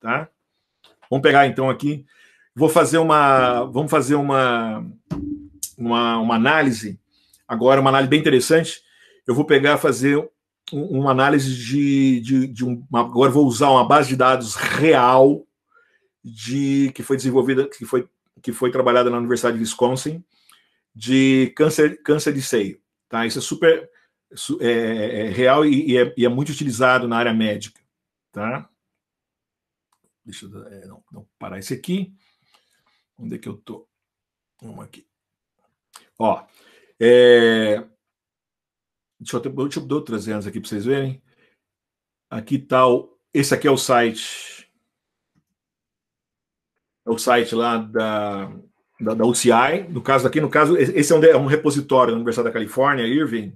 tá? Vamos pegar então aqui. Vou fazer uma, vamos fazer uma, uma, uma análise agora, uma análise bem interessante. Eu vou pegar fazer um, uma análise de, de, de um, agora vou usar uma base de dados real de que foi desenvolvida, que foi que foi trabalhada na Universidade de Wisconsin de câncer câncer de seio, tá? Isso é super é, é, é real e, e, é, e é muito utilizado na área médica, tá? Deixa eu é, não, não, parar esse aqui. Onde é que eu tô? Vamos aqui. Ó, é... deixa, eu, deixa eu dar outras anos aqui para vocês verem. Aqui está o, esse aqui é o site. É o site lá da, da, da UCI. No caso aqui, no caso, esse é um, é um repositório da Universidade da Califórnia, Irving,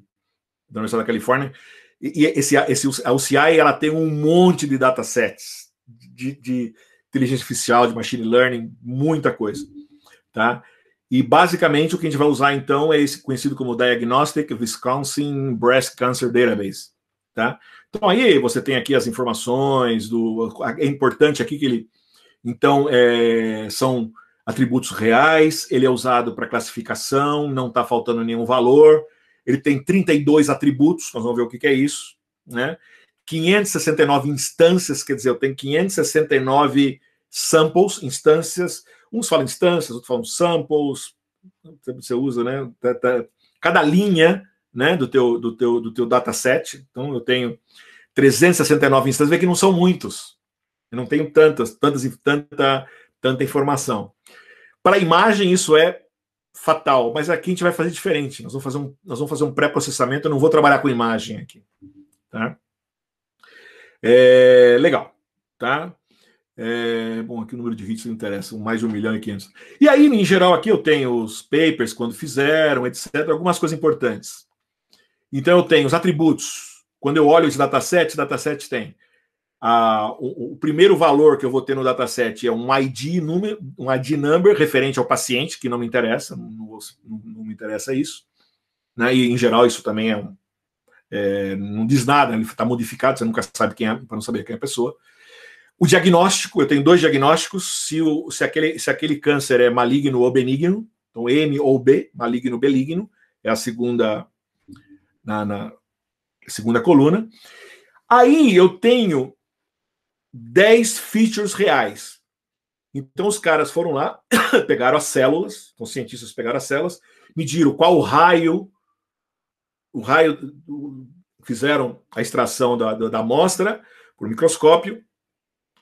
da Universidade da Califórnia. E, e esse, esse, a UCI ela tem um monte de datasets de, de inteligência artificial, de machine learning, muita coisa, tá? E basicamente o que a gente vai usar então é esse conhecido como Diagnostic Wisconsin Breast Cancer Database, tá? Então aí você tem aqui as informações do é importante aqui que ele então é, são atributos reais, ele é usado para classificação, não está faltando nenhum valor, ele tem 32 atributos, nós vamos ver o que, que é isso, né? 569 instâncias, quer dizer, eu tenho 569 samples, instâncias. Uns falam instâncias, outros falam samples. Você usa, né? Tá, tá, cada linha né, do, teu, do, teu, do teu dataset. Então, eu tenho 369 instâncias, vê que não são muitos. Eu não tenho tantas, tantas tanta, tanta informação. Para a imagem, isso é fatal, mas aqui a gente vai fazer diferente. Nós vamos fazer um, nós vamos fazer um pré-processamento, eu não vou trabalhar com imagem aqui. Tá? É, legal, tá? É, bom, aqui o número de hits não interessa, mais de 1 milhão e 500. E aí, em geral, aqui eu tenho os papers, quando fizeram, etc., algumas coisas importantes. Então, eu tenho os atributos. Quando eu olho esse dataset, o dataset tem a, o, o, primeiro valor que eu vou ter no dataset é um ID, número, um ID number referente ao paciente, que não me interessa, não, não, não me interessa isso. Né? E, em geral, isso também é um, é, não diz nada, ele está modificado, você nunca sabe quem é, para não saber quem é a pessoa. O diagnóstico, eu tenho dois diagnósticos, se, o, se, aquele, se aquele câncer é maligno ou benigno, então M ou B, maligno, benigno, é a segunda, na, na segunda coluna. Aí eu tenho 10 features reais. Então os caras foram lá, pegaram as células, então os cientistas pegaram as células, mediram qual o raio o raio, fizeram a extração da, da, da amostra por microscópio,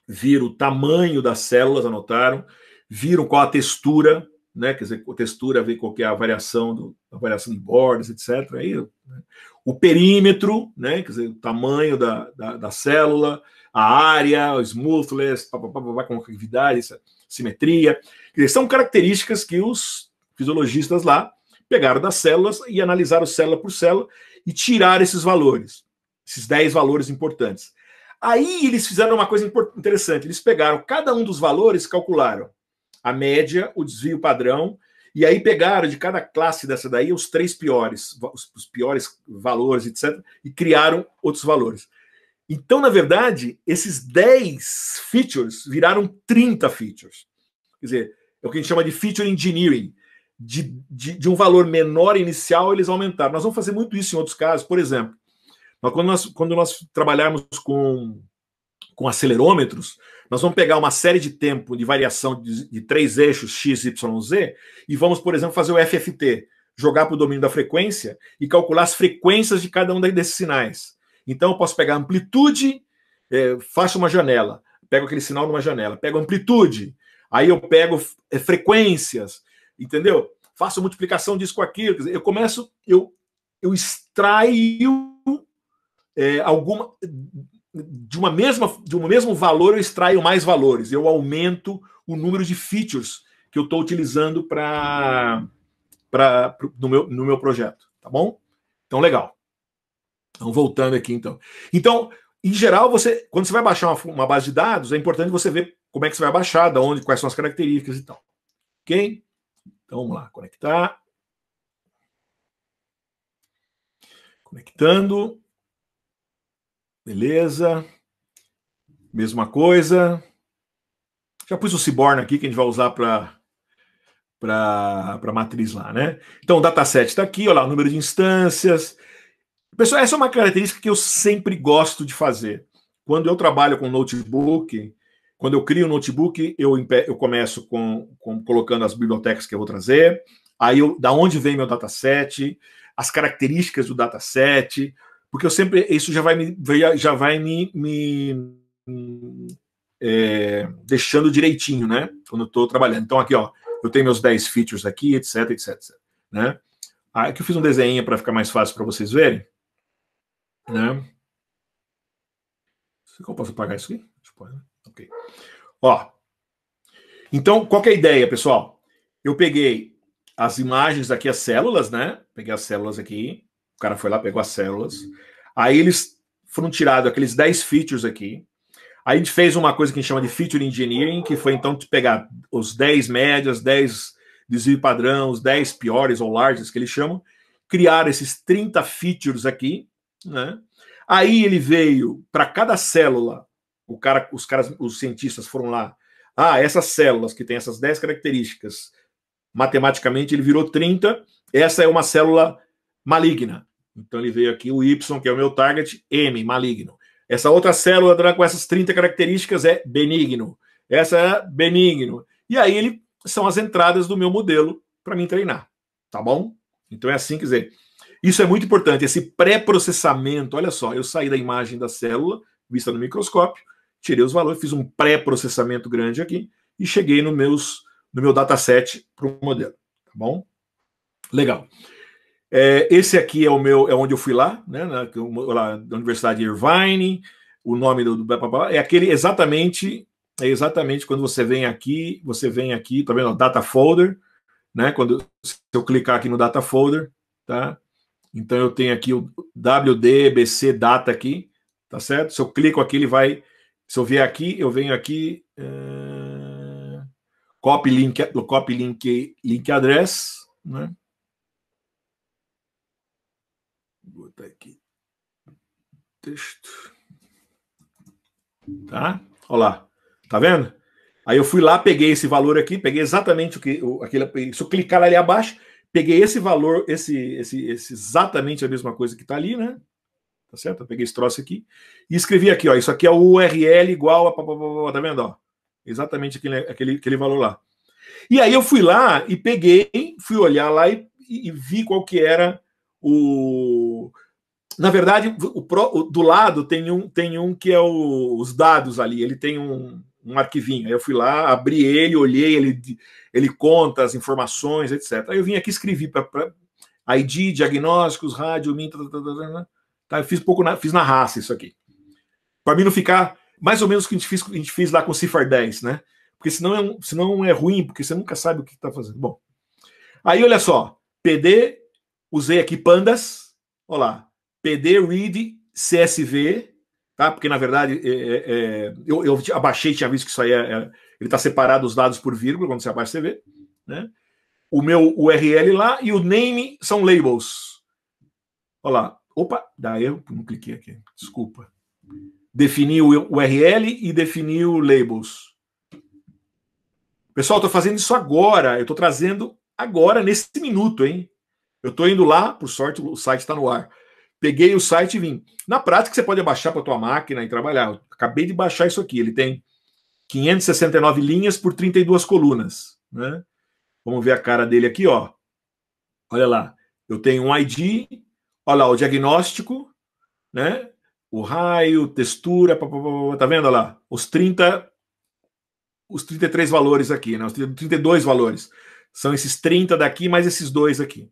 viram o tamanho das células, anotaram, viram qual a textura, né? Quer dizer, a textura ver qual é a variação do, a variação de bordas, etc. Aí, né? O perímetro, né? Quer dizer, o tamanho da, da, da célula, a área, os músculos, concavidade, simetria. Quer dizer, são características que os fisiologistas lá pegaram das células e analisaram célula por célula e tiraram esses valores, esses 10 valores importantes. Aí eles fizeram uma coisa interessante, eles pegaram cada um dos valores, calcularam a média, o desvio padrão, e aí pegaram de cada classe dessa daí os três piores, os, os piores valores, etc, e criaram outros valores. Então, na verdade, esses 10 features viraram 30 features. Quer dizer, é o que a gente chama de feature engineering de, de, de, um valor menor inicial, eles aumentaram. Nós vamos fazer muito isso em outros casos. Por exemplo, quando, nós, quando nós trabalharmos com, com acelerômetros, nós vamos pegar uma série de tempo de variação de, de três eixos X, Y, Z e vamos, por exemplo, fazer o FFT, jogar para o domínio da frequência e calcular as frequências de cada um desses sinais. Então, eu posso pegar amplitude, é, faço uma janela, pego aquele sinal numa janela, pego amplitude, aí eu pego é, frequências, entendeu? faço multiplicação disso com aquilo. Dizer, eu começo, eu, eu extraio é, alguma. De, uma mesma, de um mesmo valor, eu extraio mais valores. Eu aumento o número de features que eu estou utilizando para no meu, no meu projeto. Tá bom? Então, legal. Então, voltando aqui, então. Então, em geral, você quando você vai baixar uma, uma base de dados, é importante você ver como é que você vai baixar, da onde, quais são as características e tal. Ok? Então vamos lá, conectar. Conectando. Beleza. Mesma coisa. Já pus o Ciborn aqui que a gente vai usar para para matriz lá, né? Então o dataset está aqui, olha lá, o número de instâncias. Pessoal, essa é uma característica que eu sempre gosto de fazer. Quando eu trabalho com notebook, quando eu crio o um notebook, eu, eu começo com, com, colocando as bibliotecas que eu vou trazer, aí eu, da onde vem meu dataset, as características do dataset, porque eu sempre isso já vai me já vai me, me é, deixando direitinho, né? Quando eu estou trabalhando. Então aqui, ó, eu tenho meus 10 features aqui, etc, etc, etc né? Ah, aqui eu fiz um desenho para ficar mais fácil para vocês verem, né? Como eu posso apagar isso aqui? Deixa eu pôr, né? Ok. Ó. Então, qual é a ideia, pessoal? Eu peguei as imagens aqui, as células, né? Peguei as células aqui. O cara foi lá, pegou as células. Aí eles foram tirados aqueles 10 features aqui. Aí a gente fez uma coisa que a gente chama de feature engineering, que foi então pegar os 10 médias, 10 desvio padrão, os 10 piores ou larges que eles chamam, criar esses 30 features aqui, né? Aí ele veio para cada célula o cara, os caras, os cientistas foram lá. Ah, essas células que têm essas 10 características, matematicamente ele virou 30, essa é uma célula maligna. Então ele veio aqui o Y, que é o meu target, M, maligno. Essa outra célula tá com essas 30 características é benigno. Essa é benigno. E aí ele são as entradas do meu modelo para mim treinar, tá bom? Então é assim, quer dizer, isso é muito importante, esse pré-processamento. Olha só, eu saí da imagem da célula vista no microscópio tirei os valores, fiz um pré-processamento grande aqui e cheguei no, meus, no meu dataset para o modelo. Tá bom? Legal. É, esse aqui é o meu, é onde eu fui lá, né? Na, lá, da Universidade Irvine, o nome do, do é aquele exatamente, é exatamente quando você vem aqui, você vem aqui, tá vendo? Data folder, né? Quando se eu clicar aqui no data folder, tá? Então eu tenho aqui o WDBC data aqui, tá certo? Se eu clico aqui, ele vai se eu vier aqui, eu venho aqui. Uh, copy link, do copy link, link address, né? Vou botar aqui texto. Tá? Olha lá. Tá vendo? Aí eu fui lá, peguei esse valor aqui, peguei exatamente o que o, aquele. Se eu clicar ali abaixo, peguei esse valor, esse, esse, esse exatamente a mesma coisa que tá ali, né? tá certo? Eu peguei esse troço aqui e escrevi aqui, ó, isso aqui é o URL igual a, tá vendo, ó, exatamente aquele, aquele, aquele valor lá. E aí eu fui lá e peguei, fui olhar lá e, e, e vi qual que era o... Na verdade, o, o, do lado tem um, tem um que é o, os dados ali, ele tem um, um arquivinho. Aí eu fui lá, abri ele, olhei, ele, ele conta as informações, etc. Aí eu vim aqui escrevi para ID, diagnósticos, rádio, min, tá, tá, tá, Tá? Eu fiz um pouco na, fiz na raça isso aqui. Para mim não ficar mais ou menos o que a gente fez, a gente fez lá com o Cifar 10, né? Porque senão é, senão é ruim, porque você nunca sabe o que está fazendo. Bom, aí olha só. PD, usei aqui pandas. Olha lá. PD read CSV, tá? Porque na verdade é, é, é eu, eu, abaixei, tinha visto que isso aí é, é ele está separado os dados por vírgula, quando você abaixa você vê, né? O meu URL lá e o name são labels. Olha lá, Opa, dá erro, não cliquei aqui. Desculpa. Definiu o URL e definiu labels. Pessoal, estou fazendo isso agora. Eu estou trazendo agora, nesse minuto, hein? Eu estou indo lá, por sorte, o site está no ar. Peguei o site e vim. Na prática, você pode baixar para a tua máquina e trabalhar. Eu acabei de baixar isso aqui. Ele tem 569 linhas por 32 colunas. Né? Vamos ver a cara dele aqui, ó. Olha lá. Eu tenho um ID, Olha lá, o diagnóstico, né? O raio, textura, tá vendo lá? Os 30 os 33 valores aqui, né? Os 32 valores. São esses 30 daqui mais esses dois aqui.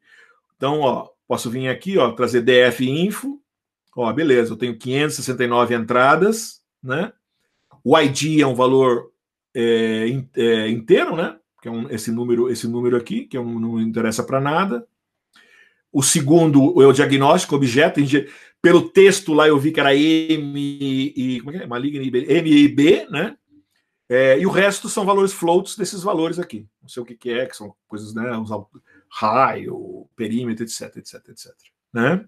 Então, ó, posso vir aqui, ó, trazer DF info. Ó, beleza, eu tenho 569 entradas, né? O ID é um valor é, é, inteiro, né? Que é um, esse número, esse número aqui, que é um, não interessa para nada. O segundo é o diagnóstico, objeto. Pelo texto lá eu vi que era M e como é que é? Maligno M e B, né? É, e o resto são valores floats desses valores aqui. Não sei o que, que é, que são coisas, né? Os raio, perímetro, etc, etc, etc. Né?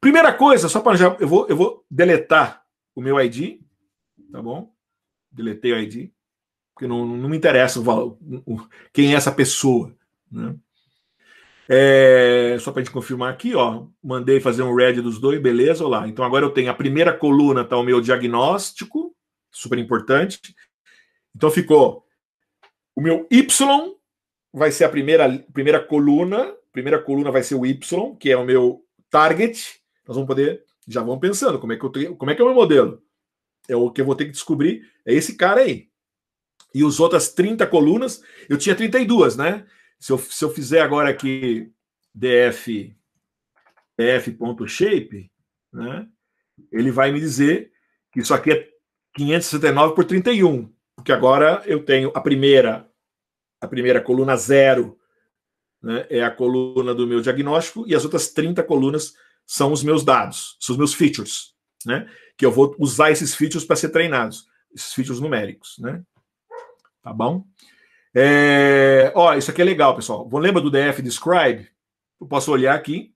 Primeira coisa, só para já, eu vou, eu vou deletar o meu ID, tá bom? Deletei o ID, porque não, não me interessa o, o, quem é essa pessoa, né? É, só para a gente confirmar aqui, ó, mandei fazer um red dos dois, beleza? Olá. Então agora eu tenho a primeira coluna, tá o meu diagnóstico, super importante. Então ficou o meu Y vai ser a primeira, primeira coluna, primeira coluna vai ser o Y, que é o meu target. Nós vamos poder já vão pensando como é que eu tenho, como é que é o meu modelo. É o que eu vou ter que descobrir é esse cara aí. E os outras 30 colunas, eu tinha 32, né? Se eu, se eu fizer agora aqui df df.shape, né, ele vai me dizer que isso aqui é 569 por 31, porque agora eu tenho a primeira a primeira coluna zero né, é a coluna do meu diagnóstico e as outras 30 colunas são os meus dados, são os meus features, né? Que eu vou usar esses features para ser treinados, esses features numéricos, né? Tá bom? É, ó, isso aqui é legal, pessoal. Lembra do DF Describe? Eu posso olhar aqui.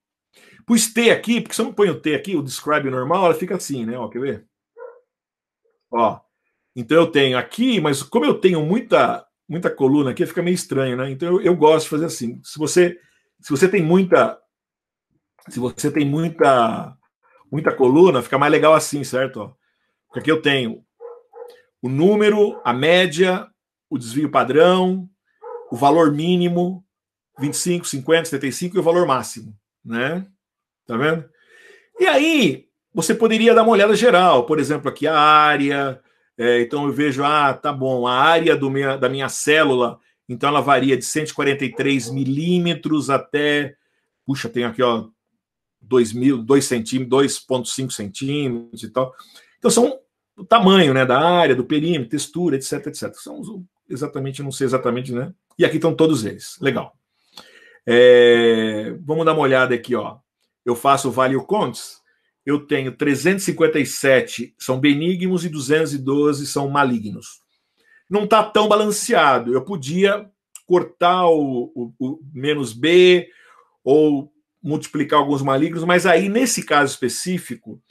Pus T aqui, porque se eu não ponho T aqui, o Describe normal, ela fica assim, né? Ó, quer ver? Ó, então eu tenho aqui, mas como eu tenho muita muita coluna aqui, fica meio estranho, né? Então eu, eu gosto de fazer assim. Se você se você tem muita se você tem muita muita coluna, fica mais legal assim, certo? Ó, porque aqui eu tenho o número, a média, o desvio padrão, o valor mínimo, 25, 50, 75 e o valor máximo, né? Tá vendo? E aí, você poderia dar uma olhada geral, por exemplo, aqui a área, é, então eu vejo, ah, tá bom, a área minha, da minha célula, então ela varia de 143 milímetros até, puxa, tem aqui, ó, 2 mil, centímetros, 2,5 centímetros e tal. Então são o tamanho, né, da área, do perímetro, textura, etc, etc. São exatamente, não sei exatamente, né? E aqui estão todos eles. Legal. É, vamos dar uma olhada aqui, ó. Eu faço value contes. Eu tenho 357 são benignos e 212 são malignos. Não está tão balanceado. Eu podia cortar o, o, o menos B ou multiplicar alguns malignos, mas aí nesse caso específico,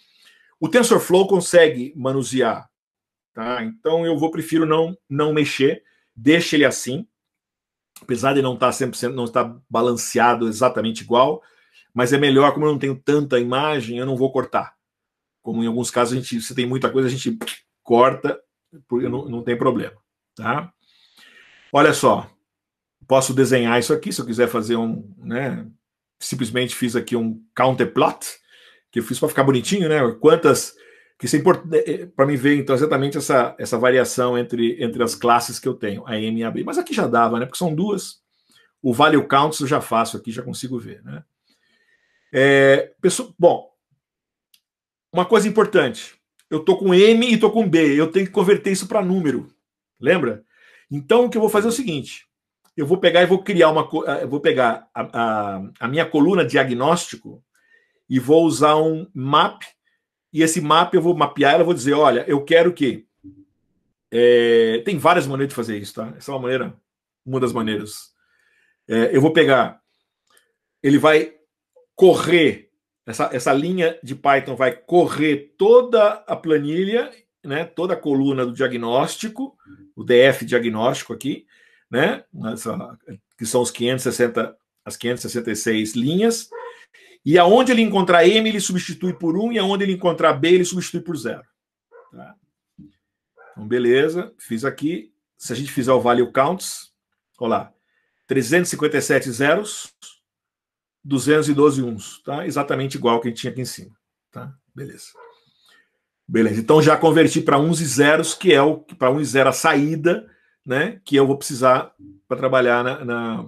o TensorFlow consegue manusear, tá? Então eu vou prefiro não não mexer deixa ele assim, apesar de não tá estar 100%, não estar tá balanceado exatamente igual, mas é melhor, como eu não tenho tanta imagem, eu não vou cortar. Como em alguns casos, a gente, se tem muita coisa, a gente corta, porque não, não tem problema, tá? Olha só, posso desenhar isso aqui, se eu quiser fazer um, né, simplesmente fiz aqui um counterplot, que eu fiz para ficar bonitinho, né? Quantas que isso é importante é, é, para mim ver então exatamente essa, essa variação entre, entre as classes que eu tenho, a M e a B. Mas aqui já dava, né? Porque são duas. O value counts eu já faço aqui, já consigo ver, né? É, pessoa, bom, uma coisa importante. Eu tô com M e tô com B. Eu tenho que converter isso para número. Lembra? Então o que eu vou fazer é o seguinte: eu vou pegar e vou criar uma, vou pegar a, a, a minha coluna diagnóstico e vou usar um map e esse mapa eu vou mapear ela, vou dizer, olha, eu quero que. É, tem várias maneiras de fazer isso, tá? Essa é uma maneira, uma das maneiras. É, eu vou pegar. Ele vai correr, essa, essa linha de Python vai correr toda a planilha, né, toda a coluna do diagnóstico, o DF diagnóstico aqui, né, essa, que são os 560, as 566 linhas, e aonde ele encontrar M, ele substitui por 1, e aonde ele encontrar B, ele substitui por 0. Tá? Então, beleza, fiz aqui. Se a gente fizer o value counts, olha lá, 357 zeros, 212 uns, tá? Exatamente igual que a gente tinha aqui em cima, tá? Beleza. Beleza, então já converti para uns e zeros, que é o para um e zero a saída, né? Que eu vou precisar para trabalhar na, na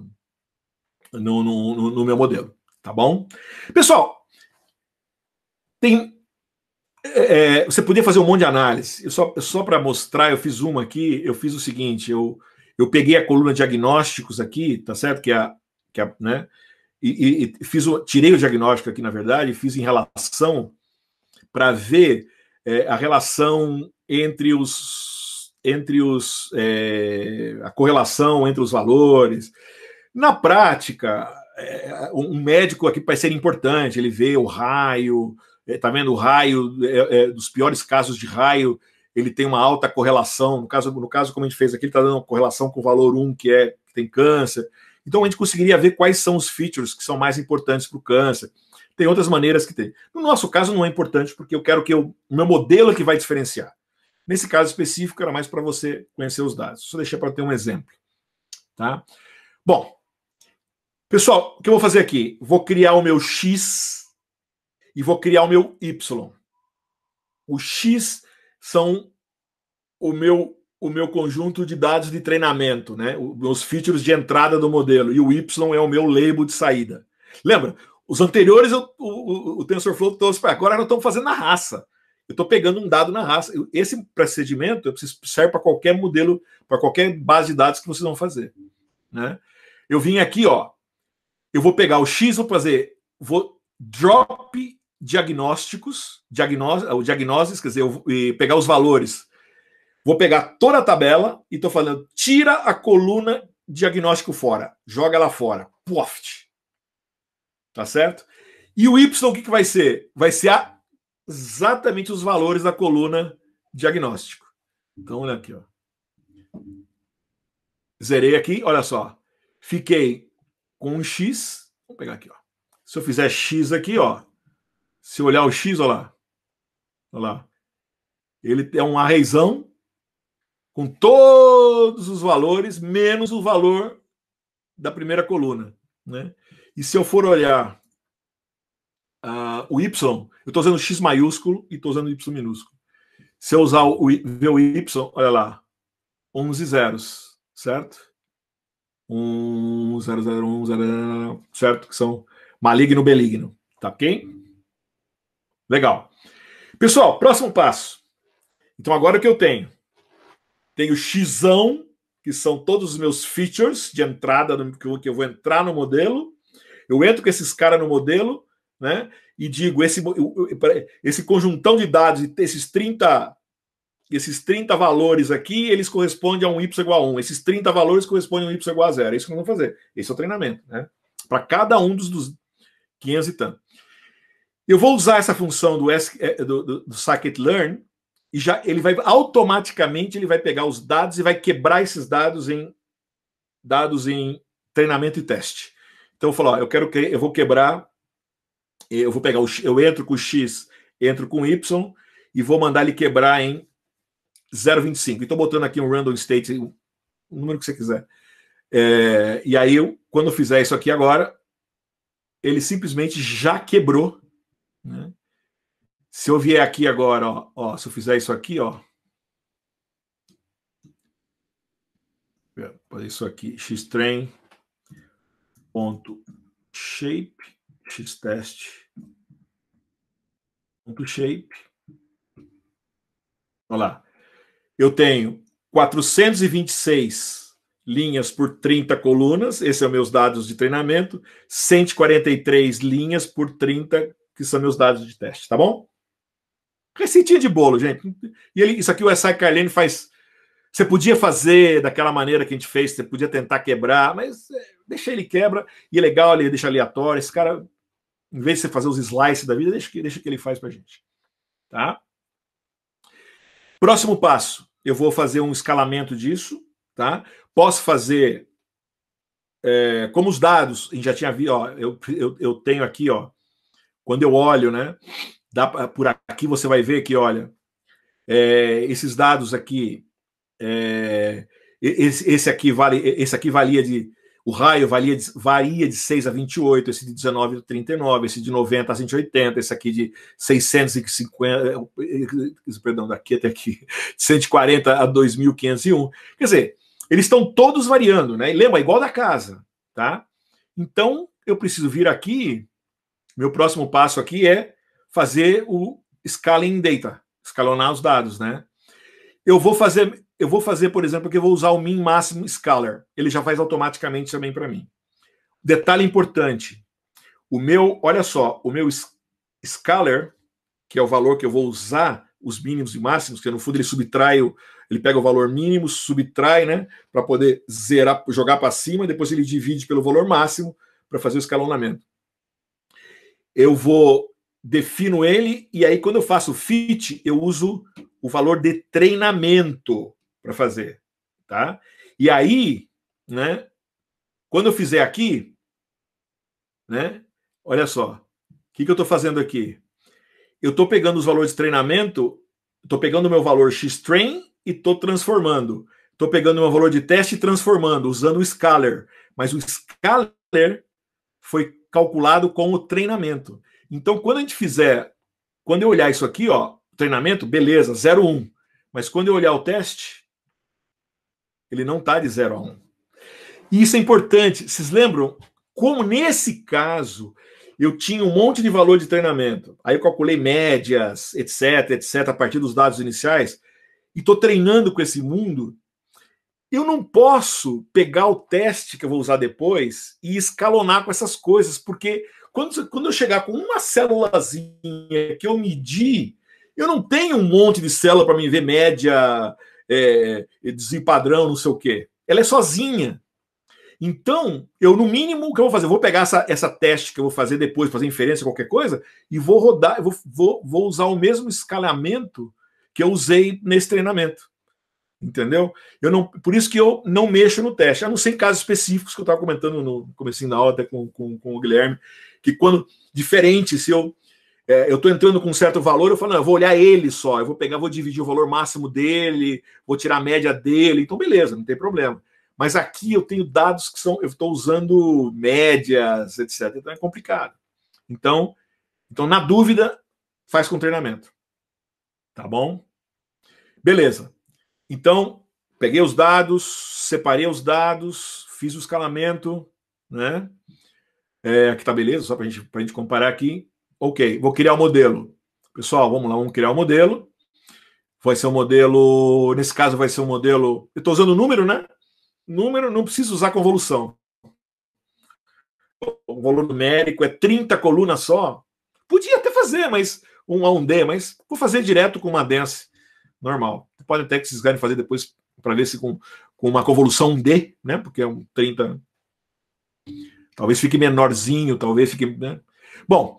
no, no, no meu modelo. Tá bom? Pessoal, tem. É, é, você podia fazer um monte de análise. Eu só, só para mostrar, eu fiz uma aqui. Eu fiz o seguinte: eu, eu peguei a coluna diagnósticos aqui, tá certo? Que é a, que é a, né? E, e, e fiz o, tirei o diagnóstico aqui, na verdade, e fiz em relação para ver é, a relação entre os entre os é, a correlação entre os valores. Na prática, é, é, um médico aqui vai ser importante, ele vê o raio, é, tá vendo o raio, é, é, dos piores casos de raio, ele tem uma alta correlação, no caso, no caso como a gente fez aqui, ele está dando uma correlação com o valor 1, que é que tem câncer. Então a gente conseguiria ver quais são os features que são mais importantes para o câncer. Tem outras maneiras que tem. No nosso caso não é importante, porque eu quero que o meu modelo é que vai diferenciar. Nesse caso específico, era mais para você conhecer os dados. Só deixei para ter um exemplo. Tá? Bom, Pessoal, o que eu vou fazer aqui? Vou criar o meu x e vou criar o meu y. O x são o meu o meu conjunto de dados de treinamento, né? Os features de entrada do modelo e o y é o meu label de saída. Lembra? Os anteriores, o, o, o TensorFlow trouxe para agora, nós estamos fazendo na raça. Eu estou pegando um dado na raça. Esse procedimento serve para qualquer modelo, para qualquer base de dados que vocês vão fazer. Né? Eu vim aqui, ó, eu vou pegar o X, vou fazer vou drop diagnósticos, diagnóstico, o diagnoses, quer dizer, eu, pegar os valores. Vou pegar toda a tabela e estou falando, tira a coluna diagnóstico fora, joga ela fora. Poft. Tá certo? E o Y, o que, que vai ser? Vai ser a, exatamente os valores da coluna diagnóstico. Então, olha aqui. Ó. Zerei aqui, olha só. Fiquei com um X. Vamos pegar aqui, ó. Se eu fizer X aqui, ó. Se eu olhar o X, olha lá. Olha lá. Ele é um arrezão com todos os valores, menos o valor da primeira coluna. Né? E se eu for olhar uh, o Y, eu estou usando X maiúsculo e estou usando Y minúsculo. Se eu usar o, ver o Y, olha lá, 11 zeros, certo? um 001, 001, certo? Que são maligno, benigno, tá ok? Legal. Pessoal, próximo passo. Então agora o que eu tenho? Tenho X, que são todos os meus features de entrada no, que eu vou entrar no modelo. Eu entro com esses caras no modelo, né? E digo, esse, esse conjuntão de dados, esses 30 esses 30 valores aqui, eles correspondem a um y igual a 1. Esses 30 valores correspondem a um y igual a 0. É isso que nós vamos fazer. Esse é o treinamento, né? Para cada um dos, dos 500 e tanto. Eu vou usar essa função do, é, do, do, do scikit-learn e já ele vai automaticamente ele vai pegar os dados e vai quebrar esses dados em dados em treinamento e teste. Então eu falo, ó, eu quero que eu vou quebrar, eu vou pegar o eu entro com x, entro com y e vou mandar ele quebrar em 0,25. Estou então, botando aqui um random state, o um número que você quiser. É, e aí, eu, quando eu fizer isso aqui agora, ele simplesmente já quebrou. Né? Se eu vier aqui agora, ó, ó, se eu fizer isso aqui, ó. Fazer isso aqui, xtrain ponto shape ponto shape. Olha lá eu tenho 426 linhas por 30 colunas, esses são meus dados de treinamento, 143 linhas por 30, que são meus dados de teste, tá bom? Receitinha de bolo, gente. E ele, isso aqui o SI Carlene faz. Você podia fazer daquela maneira que a gente fez, você podia tentar quebrar, mas é, deixa ele quebra, e é legal, ele deixa aleatório. Esse cara, em vez de você fazer os slices da vida, deixa que, deixa que ele faz pra gente. Tá? Próximo passo eu vou fazer um escalamento disso, tá? Posso fazer é, como os dados, a gente já tinha visto, ó, eu, eu, eu, tenho aqui, ó, quando eu olho, né? Dá, por aqui você vai ver que, olha, é, esses dados aqui, é, esse, esse, aqui vale, esse aqui valia de o raio varia de, varia de 6 a 28, esse de 19 a 39, esse de 90 a 180, esse aqui de 650, eh, perdão, daqui até aqui, de 140 a 2501. Quer dizer, eles estão todos variando, né? E lembra, igual da casa, tá? Então, eu preciso vir aqui, meu próximo passo aqui é fazer o scaling data, escalonar os dados, né? Eu vou fazer eu vou fazer, por exemplo, que eu vou usar o min máximo scalar. Ele já faz automaticamente também para mim. Detalhe importante. O meu, olha só, o meu scalar, que é o valor que eu vou usar, os mínimos e máximos, que no fundo ele subtrai, o, ele pega o valor mínimo, subtrai, né, para poder zerar, jogar para cima, depois ele divide pelo valor máximo para fazer o escalonamento. Eu vou defino ele e aí quando eu faço fit, eu uso o valor de treinamento para fazer, tá? E aí, né? Quando eu fizer aqui, né? Olha só, o que, que eu estou fazendo aqui? Eu estou pegando os valores de treinamento, estou pegando o meu valor X-Train e estou transformando. Estou pegando o meu valor de teste e transformando, usando o Scalar. Mas o Scalar foi calculado com o treinamento. Então, quando a gente fizer, quando eu olhar isso aqui, ó, treinamento, beleza, 0,1. Um. Mas quando eu olhar o teste, ele não está de 0 a 1. Um. E isso é importante. Vocês lembram como nesse caso eu tinha um monte de valor de treinamento. Aí eu calculei médias, etc, etc, a partir dos dados iniciais e estou treinando com esse mundo. Eu não posso pegar o teste que eu vou usar depois e escalonar com essas coisas, porque quando, quando eu chegar com uma célulazinha que eu medi, eu não tenho um monte de célula para me ver média, é, é, desempadrão, não sei o quê. Ela é sozinha. Então, eu, no mínimo, o que eu vou fazer? Eu vou pegar essa, essa teste que eu vou fazer depois, fazer inferência, qualquer coisa, e vou rodar, eu vou, vou, vou usar o mesmo escalamento que eu usei nesse treinamento. Entendeu? Eu não, por isso que eu não mexo no teste, a não ser em casos específicos que eu estava comentando no começo da aula até com, com, com o Guilherme, que quando. Diferente, se eu é, eu estou entrando com um certo valor, eu falo, não, eu vou olhar ele só, eu vou pegar, vou dividir o valor máximo dele, vou tirar a média dele, então beleza, não tem problema. Mas aqui eu tenho dados que são, eu estou usando médias, etc. Então é complicado. Então, então na dúvida, faz com treinamento. Tá bom? Beleza. Então, peguei os dados, separei os dados, fiz o escalamento, né? É, aqui tá beleza, só para gente, a gente comparar aqui. Ok, vou criar o um modelo. Pessoal, vamos lá, vamos criar o um modelo. Vai ser um modelo, nesse caso vai ser um modelo. Eu estou usando número, né? Número, não preciso usar convolução. O valor numérico é 30 colunas só. Podia até fazer, mas um a um D, mas vou fazer direto com uma dense normal. Pode até que vocês ganhem fazer depois para ver se com, com uma convolução D, né? Porque é um 30. Talvez fique menorzinho, talvez fique. Né? Bom,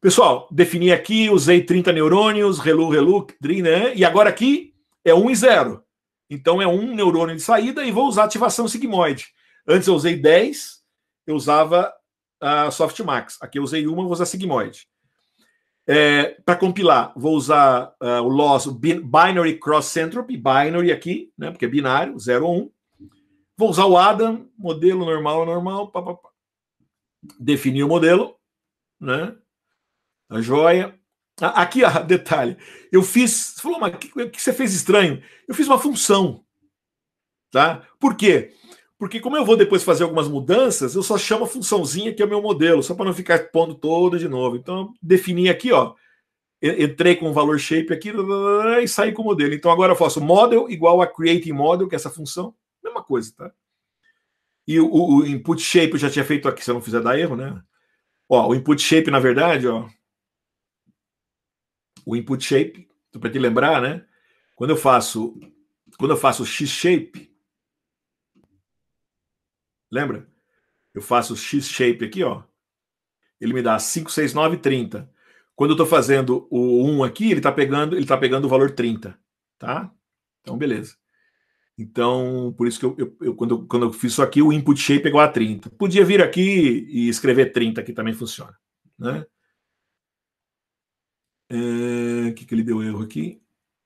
Pessoal, defini aqui, usei 30 neurônios, relu, relu, né? e agora aqui é 1 e 0. Então é um neurônio de saída e vou usar ativação sigmoide. Antes eu usei 10, eu usava a Softmax. Aqui eu usei uma, vou usar sigmoide. É, Para compilar, vou usar uh, o loss, o binary cross entropy, binary aqui, né, porque é binário, 0 ou 1. Vou usar o Adam, modelo normal, normal, papapá. pá, definir o modelo, né? A joia. Aqui, ó detalhe. Eu fiz. Você falou, mas o que, que, você fez estranho? Eu fiz uma função. Tá? Por quê? Porque, como eu vou depois fazer algumas mudanças, eu só chamo a funçãozinha que é o meu modelo, só para não ficar pondo toda de novo. Então, eu defini aqui, ó. Entrei com o valor shape aqui e saí com o modelo. Então, agora eu faço model igual a creating model, que é essa função. Mesma coisa, tá? E o, o input shape eu já tinha feito aqui, se eu não fizer dar erro, né? Ó, o input shape, na verdade, ó, o input shape, para te lembrar, né? Quando eu faço, quando eu faço x shape, lembra? Eu faço x shape aqui, ó. Ele me dá 5, 6, 9, 30. Quando eu estou fazendo o 1 aqui, ele está pegando, ele tá pegando o valor 30, tá? Então, beleza. Então, por isso que eu, eu, eu, quando, quando eu fiz isso aqui, o input shape é igual a 30. Podia vir aqui e escrever 30, que também funciona, né? O é, que, que ele deu erro aqui?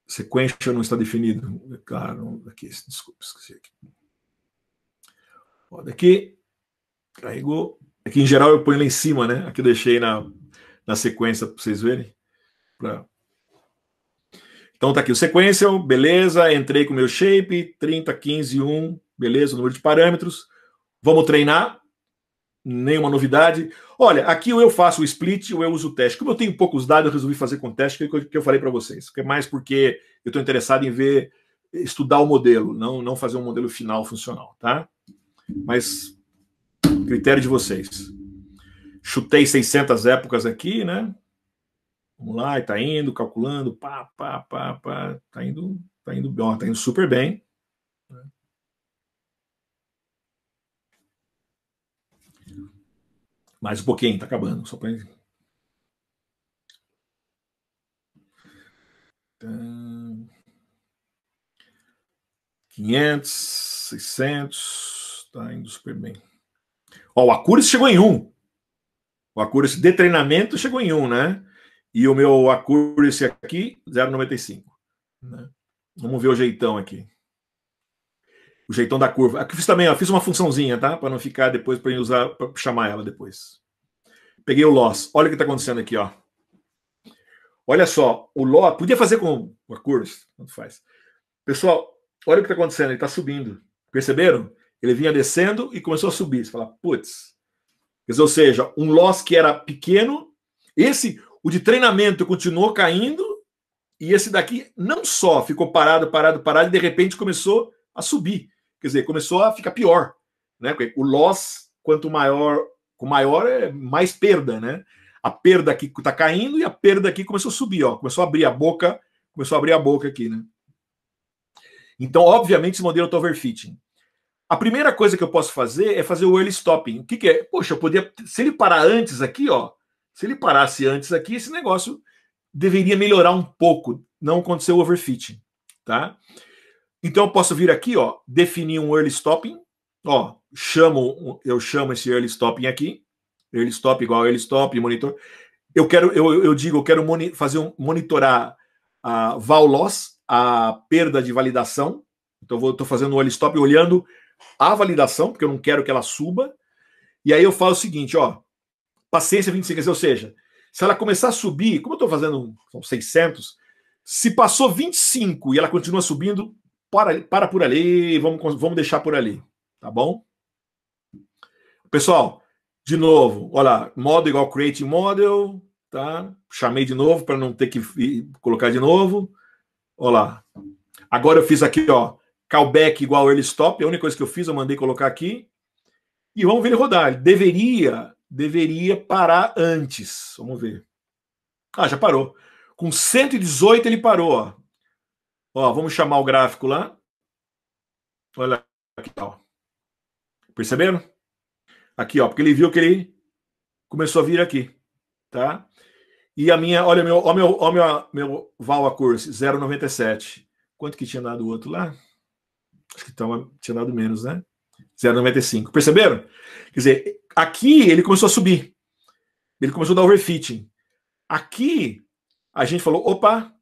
sequência não está definido. É claro, aqui, desculpa, esqueci aqui. Ó, daqui, carregou. Aqui em geral eu ponho lá em cima, né? Aqui eu deixei na, na sequência para vocês verem. Pra... Então tá aqui o sequencial beleza. Entrei com o meu shape, 30, 15, 1, beleza, o número de parâmetros. Vamos treinar. Nenhuma novidade. Olha, aqui eu faço o split ou eu uso o teste. Como eu tenho poucos dados, eu resolvi fazer com o teste, que é o que eu falei para vocês. é mais porque eu estou interessado em ver, estudar o modelo, não, não fazer um modelo final funcional, tá? Mas, critério de vocês. Chutei 600 épocas aqui, né? Vamos lá, e tá indo, calculando, pá, pá, pá, pá. está indo, tá indo, tá indo tá super bem. Mais um pouquinho, tá acabando. Só para quinhentos, 500, 600, tá indo super bem. Ó, o Acuris chegou em um. O Acuris de treinamento chegou em um, né? E o meu Acuris aqui, 0,95. Né? Vamos ver o jeitão aqui o jeitão da curva. Aqui fiz também, ó, fiz uma funçãozinha, tá? Para não ficar depois, para usar, para chamar ela depois. Peguei o loss. Olha o que está acontecendo aqui, ó. Olha só, o loss. Podia fazer com a curva, tanto faz. Pessoal, olha o que está acontecendo, ele está subindo. Perceberam? Ele vinha descendo e começou a subir. Você fala, putz. Ou seja, um loss que era pequeno, esse, o de treinamento continuou caindo, e esse daqui não só ficou parado, parado, parado, e de repente começou a subir. Quer dizer, começou a ficar pior, né? Porque o loss, quanto maior, maior é mais perda, né? A perda aqui está caindo e a perda aqui começou a subir, ó. Começou a abrir a boca, começou a abrir a boca aqui, né? Então, obviamente, esse modelo está overfitting. A primeira coisa que eu posso fazer é fazer o early stopping. O que, que é? Poxa, eu podia. Se ele parar antes aqui, ó. Se ele parasse antes aqui, esse negócio deveria melhorar um pouco, não aconteceu o overfitting, tá? Então eu posso vir aqui, ó, definir um early stopping, ó, chamo, eu chamo esse early stopping aqui, early stop igual early stop, monitor. Eu quero, eu, eu digo, eu quero moni, fazer um, monitorar a val loss, a perda de validação. Então eu estou fazendo um early stop olhando a validação, porque eu não quero que ela suba. E aí eu falo o seguinte, ó, paciência 25 ou seja, se ela começar a subir, como eu estou fazendo são 600, se passou 25 e ela continua subindo, para, para por ali, vamos, vamos deixar por ali, tá bom? Pessoal, de novo, olha, modo igual create model, tá? Chamei de novo para não ter que colocar de novo. Olha lá. Agora eu fiz aqui, ó, callback igual early stop, a única coisa que eu fiz, eu mandei colocar aqui. E vamos ver ele rodar. Ele deveria, deveria parar antes. Vamos ver. Ah, já parou. Com 118 ele parou, ó. Ó, vamos chamar o gráfico lá. Olha aqui, ó. Perceberam? Aqui, ó, porque ele viu que ele começou a vir aqui, tá? E a minha, olha meu, ó meu, ó meu, meu val a curse 0,97. Quanto que tinha dado o outro lá? Acho que tava, tinha dado menos, né? 0,95. Perceberam? Quer dizer, aqui ele começou a subir. Ele começou a dar overfitting. Aqui a gente falou, opa,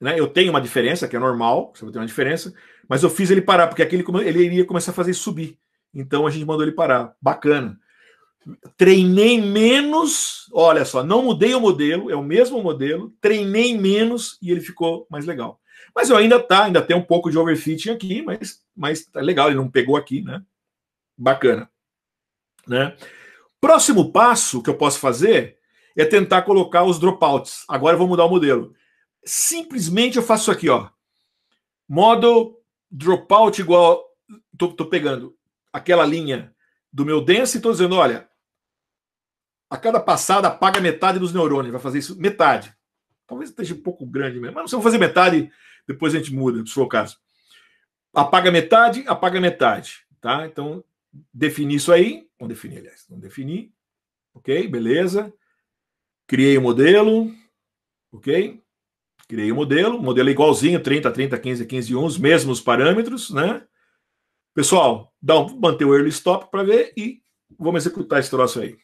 né? Eu tenho uma diferença, que é normal, você vai ter uma diferença, mas eu fiz ele parar, porque aquele ele iria começar a fazer subir. Então a gente mandou ele parar. Bacana. Treinei menos, olha só, não mudei o modelo, é o mesmo modelo, treinei menos e ele ficou mais legal. Mas eu ainda tá, ainda tem um pouco de overfitting aqui, mas, mas tá legal, ele não pegou aqui, né? Bacana. Né? Próximo passo que eu posso fazer é tentar colocar os dropouts. Agora eu vou mudar o modelo simplesmente eu faço aqui, ó. Modo dropout igual. Tô, tô pegando aquela linha do meu dense e tô dizendo, olha, a cada passada apaga metade dos neurônios. Vai fazer isso metade. Talvez esteja um pouco grande mesmo, mas não sei, vou fazer metade, depois a gente muda, se for o caso. Apaga metade, apaga metade, tá? Então, defini isso aí. Vamos definir, aliás. Vamos definir. Ok, beleza. Criei o um modelo. Ok? Criei o um modelo, modelo é igualzinho, 30, 30, 15, 15, 1, os mesmos parâmetros, né? Pessoal, dá um, manter o early stop para ver e vamos executar esse troço aí.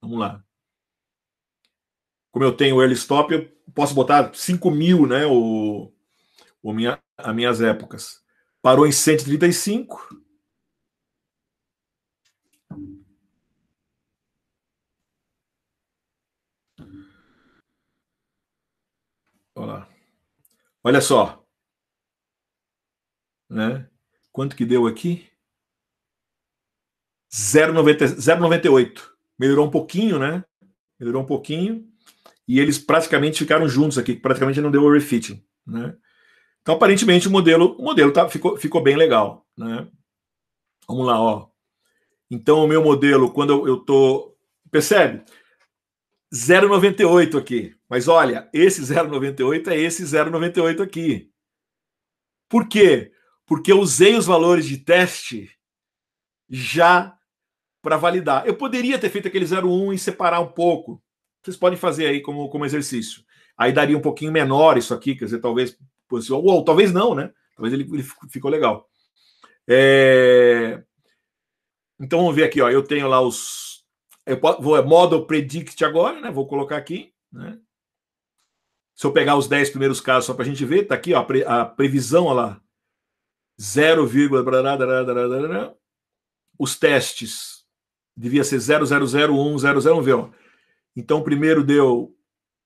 Vamos lá. Como eu tenho early stop, eu posso botar 5 mil, né? O, o minha, as minhas épocas. Parou em 135. Olá. Olha só. Né? Quanto que deu aqui? 0,98. Melhorou um pouquinho, né? Melhorou um pouquinho. E eles praticamente ficaram juntos aqui, praticamente não deu overfitting, né? Então, aparentemente, o modelo, o modelo tá, ficou, ficou bem legal, né? Vamos lá, ó. Então, o meu modelo, quando eu, eu tô... Percebe? 0,98 aqui. Mas olha, esse 0,98 é esse 0,98 aqui. Por quê? Porque eu usei os valores de teste já para validar. Eu poderia ter feito aquele 0,1 e separar um pouco. Vocês podem fazer aí como, como exercício. Aí daria um pouquinho menor isso aqui, quer dizer, talvez. Ou, ou talvez não, né? Talvez ele, ele ficou legal. É... Então vamos ver aqui, ó. Eu tenho lá os. Eu vou é model predict agora, né? Vou colocar aqui, né? Se eu pegar os 10 primeiros casos só para a gente ver, está aqui ó, a, pre, a previsão, olha lá. 0, os testes devia ser 0001, 001, vê, ó. Então, primeiro deu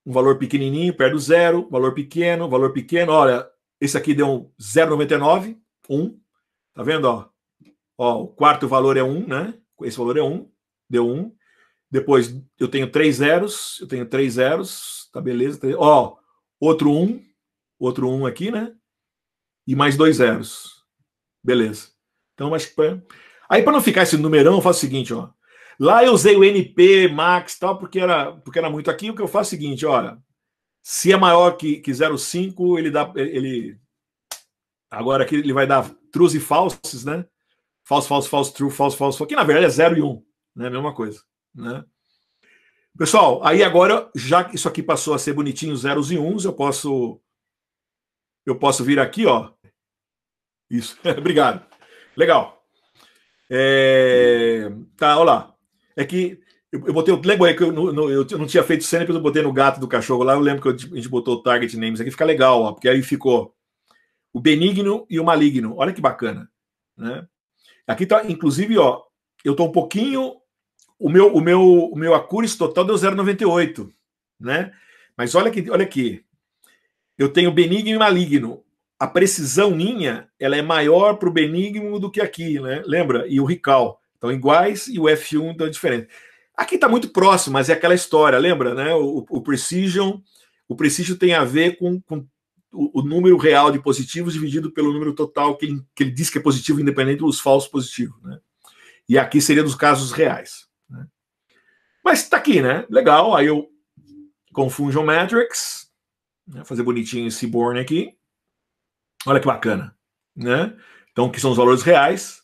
um valor pequenininho, perto do zero, valor pequeno, valor pequeno. Olha, esse aqui deu um 0,99, 1. Tá vendo, ó? ó? O quarto valor é 1, né? Esse valor é 1, deu 1. Depois eu tenho três zeros, eu tenho três zeros, tá beleza. Ó, outro um, outro um aqui, né? E mais dois zeros. Beleza. Então, acho que. Aí, para não ficar esse numerão, eu faço o seguinte, ó. Lá eu usei o NP, Max tal, porque era, porque era muito aqui. O que eu faço é o seguinte, olha. Se é maior que, que 0,5, ele dá. ele Agora aqui ele vai dar trus e falses, né? Falso, falso, falso, true, falso, falso. Que na verdade é 0 e 1, um, né? Mesma coisa, né? Pessoal, aí agora, já que isso aqui passou a ser bonitinho, zeros e uns, eu posso eu posso vir aqui, ó. Isso, obrigado. Legal. É... Tá, olha lá. É que eu, eu botei o. Lembra que eu, no, eu não tinha feito cena, eu botei no gato do cachorro lá. Eu lembro que eu, a gente botou o target names aqui, fica legal, ó, porque aí ficou o benigno e o maligno. Olha que bacana, né? Aqui tá, inclusive, ó, eu tô um pouquinho o meu, o meu, o meu Acuris total deu 0,98, né? Mas olha que, olha aqui. Eu tenho benigno e maligno. A precisão minha, ela é maior para o benigno do que aqui, né? Lembra? E o Rical estão iguais e o F1 estão é diferente. Aqui está muito próximo, mas é aquela história, lembra, né? O, o precision, o precision tem a ver com, com o, o, número real de positivos dividido pelo número total que ele, que ele diz que é positivo, independente dos falsos positivos, né? E aqui seria dos casos reais. Mas tá aqui, né? Legal. Aí eu com o Matrix, né? fazer bonitinho esse born aqui. Olha que bacana, né? Então, que são os valores reais.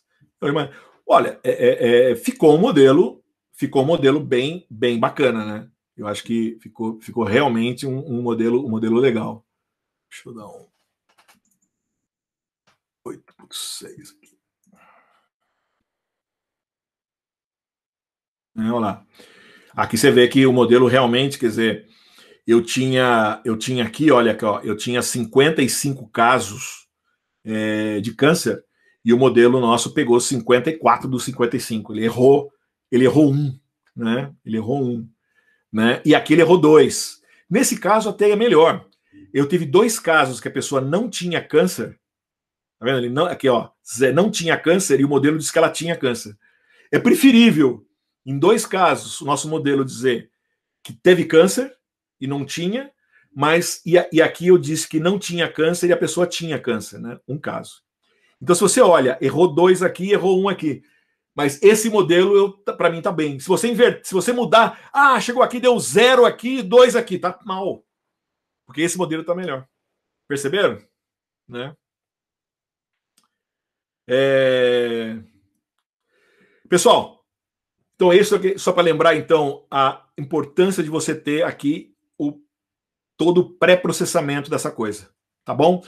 Olha, é, é, é, ficou um modelo, ficou um modelo bem, bem bacana, né? Eu acho que ficou, ficou realmente um, um modelo, um modelo legal. Deixa eu dar um 8.6 aqui. É, olha lá. Aqui você vê que o modelo realmente, quer dizer, eu tinha, eu tinha aqui, olha aqui, ó, eu tinha 55 casos é, de câncer e o modelo nosso pegou 54 dos 55. Ele errou, ele errou um, né? Ele errou um, né? E aqui ele errou dois. Nesse caso até é melhor. Eu tive dois casos que a pessoa não tinha câncer. Tá vendo? Ele não, aqui ó, não tinha câncer e o modelo disse que ela tinha câncer. É preferível em dois casos, o nosso modelo dizer que teve câncer e não tinha, mas e, e aqui eu disse que não tinha câncer e a pessoa tinha câncer, né? Um caso. Então, se você olha, errou dois aqui, errou um aqui. Mas esse modelo, tá, para mim, tá bem. Se você inverter, se você mudar, ah, chegou aqui, deu zero aqui, dois aqui, tá mal. Porque esse modelo tá melhor. Perceberam? Né? É... Pessoal, então, é isso aqui, só para lembrar, então, a importância de você ter aqui o, todo o pré-processamento dessa coisa, tá bom?